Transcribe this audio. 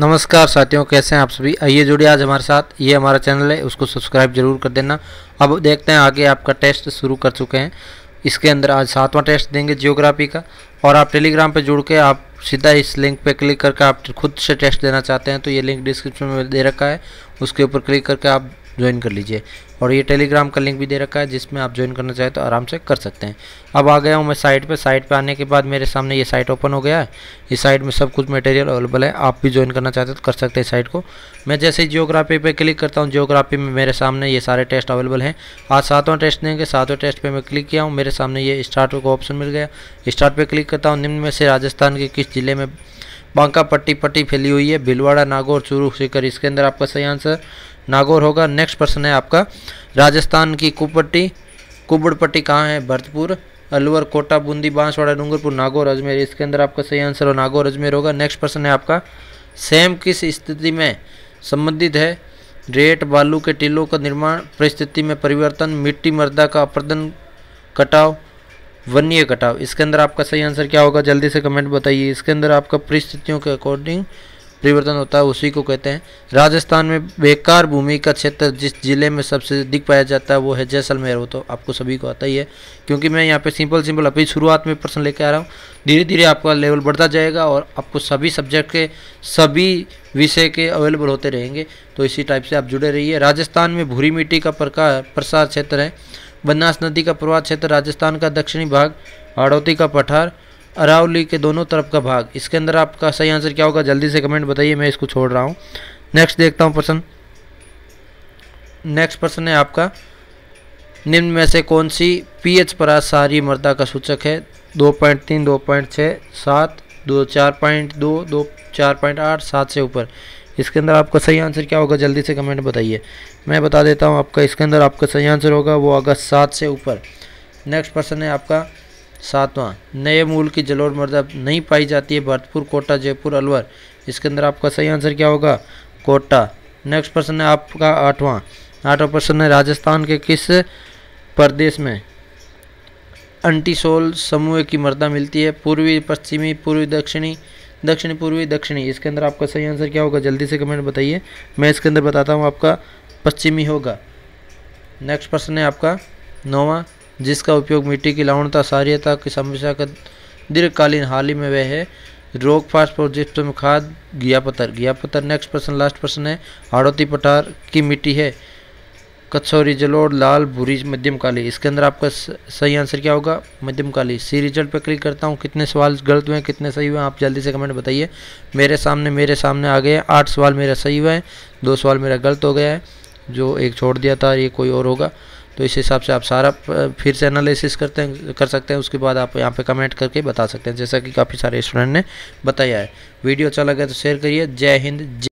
नमस्कार साथियों कैसे हैं आप सभी आइए जुड़िए आज हमारे साथ ये हमारा चैनल है उसको सब्सक्राइब जरूर कर देना अब देखते हैं आगे आपका टेस्ट शुरू कर चुके हैं इसके अंदर आज सातवां टेस्ट देंगे जियोग्राफी का और आप टेलीग्राम पर जुड़ के आप सीधा इस लिंक पर क्लिक करके आप खुद से टेस्ट देना चाहते हैं तो ये लिंक डिस्क्रिप्शन में दे रखा है उसके ऊपर क्लिक करके आप ज्वाइन कर लीजिए और ये टेलीग्राम का लिंक भी दे रखा है जिसमें आप ज्वाइन करना चाहें तो आराम से कर सकते हैं अब आ गया हूँ मैं साइट पे साइट पे आने के बाद मेरे सामने ये साइट ओपन हो गया है इस साइट में सब कुछ मटेरियल अवेलेबल है आप भी ज्वाइन करना चाहते हो तो कर सकते हैं साइट को मैं जैसे ही जियोग्राफी पर क्लिक करता हूँ जियोग्राफी में मेरे सामने ये सारे टेस्ट अवेलेबल हैं आज सातवां टेस्ट देंगे सातवें टेस्ट पर मैं क्लिक किया हूँ मेरे सामने ये स्टार्ट का ऑप्शन मिल गया स्टार्ट पर क्लिक करता हूँ निम्न में से राजस्थान के किस जिले में बांका पट्टी पट्टी फैली हुई है भिलवाड़ा नागौर चूरू सीकर इसके अंदर आपका सही आंसर नागौर होगा नेक्स्ट प्रश्न है आपका राजस्थान की कुपट्टी कुबड़पट्टी कहाँ है भरतपुर अलवर कोटा बूंदी बांसवाड़ा डूंगरपुर नागौर अजमेर इसके अंदर आपका सही आंसर हो नागौर अजमेर होगा नेक्स्ट प्रश्न है आपका सेम किस स्थिति में संबंधित है रेट बालू के टीलों का निर्माण परिस्थिति में परिवर्तन मिट्टी मर्दा का अपर्दन कटाव वन्य कटाव इसके अंदर आपका सही आंसर क्या होगा जल्दी से कमेंट बताइए इसके अंदर आपका परिस्थितियों के अकॉर्डिंग परिवर्तन होता है उसी को कहते हैं राजस्थान में बेकार भूमि का क्षेत्र जिस जिले में सबसे अधिक पाया जाता है वो है जैसलमेर वो तो आपको सभी को आता ही है क्योंकि मैं यहाँ पे सिंपल सिंपल अभी शुरुआत में प्रश्न लेकर आ रहा हूँ धीरे धीरे आपका लेवल बढ़ता जाएगा और आपको सभी सब्जेक्ट के सभी विषय के अवेलेबल होते रहेंगे तो इसी टाइप से आप जुड़े रहिए राजस्थान में भूरी मिट्टी का प्रकार प्रसार क्षेत्र है बनास नदी का प्रवाह क्षेत्र राजस्थान का दक्षिणी भाग हाड़ौती का पठार अरावली के दोनों तरफ का भाग इसके अंदर आपका सही आंसर क्या होगा जल्दी से कमेंट बताइए मैं इसको छोड़ रहा हूँ नेक्स्ट देखता हूँ प्रश्न नेक्स्ट प्रश्न है आपका निम्न में से कौन सी पीएच परास सारी मर्दा का सूचक है दो पॉइंट तीन दो पॉइंट छः सात दो चार पॉइंट दो दो चार पॉइंट आठ सात से ऊपर इसके अंदर आपका सही आंसर क्या होगा जल्दी से कमेंट बताइए मैं बता देता हूँ आपका इसके अंदर आपका सही आंसर होगा वो आगा सात से ऊपर नेक्स्ट प्रश्न है आपका सातवां नए मूल की जलोर मर्दा नहीं पाई जाती है भरतपुर कोटा जयपुर अलवर इसके अंदर आपका सही आंसर क्या होगा कोटा नेक्स्ट प्रश्न है आपका आठवां आठवां प्रश्न है राजस्थान के किस प्रदेश में अंटीसोल समूह की मर्दा मिलती है पूर्वी पश्चिमी पूर्वी दक्षिणी दक्षिणी पूर्वी दक्षिणी इसके अंदर आपका सही आंसर क्या होगा जल्दी से कमेंट बताइए मैं इसके अंदर बताता हूँ आपका पश्चिमी होगा नेक्स्ट प्रश्न है आपका नौवा जिसका उपयोग मिट्टी की लवणता सार्यता की समस्या का दीर्घकालीन हाल ही में वह है रोग फास्ट फॉर जिप्सम खाद घिया पत्थर घिया पत्थर नेक्स्ट प्रश्न लास्ट प्रश्न है हाड़ोती पठार की मिट्टी है कछौरी जलोड़ लाल भूरी मध्यम काली इसके अंदर आपका सही आंसर क्या होगा मध्यम काली सी रिजल्ट पर क्लिक करता हूँ कितने सवाल गलत हुए हैं कितने सही हुए हैं आप जल्दी से कमेंट बताइए मेरे सामने मेरे सामने आ गए आठ सवाल मेरा सही हुआ है दो सवाल मेरा गलत हो गया है जो एक छोड़ दिया था ये कोई और होगा तो इस हिसाब से आप सारा फिर से एनालिसिस करते हैं कर सकते हैं उसके बाद आप यहाँ पे कमेंट करके बता सकते हैं जैसा कि काफ़ी सारे स्टूडेंट ने बताया है वीडियो अच्छा लगा तो शेयर करिए जय हिंद जय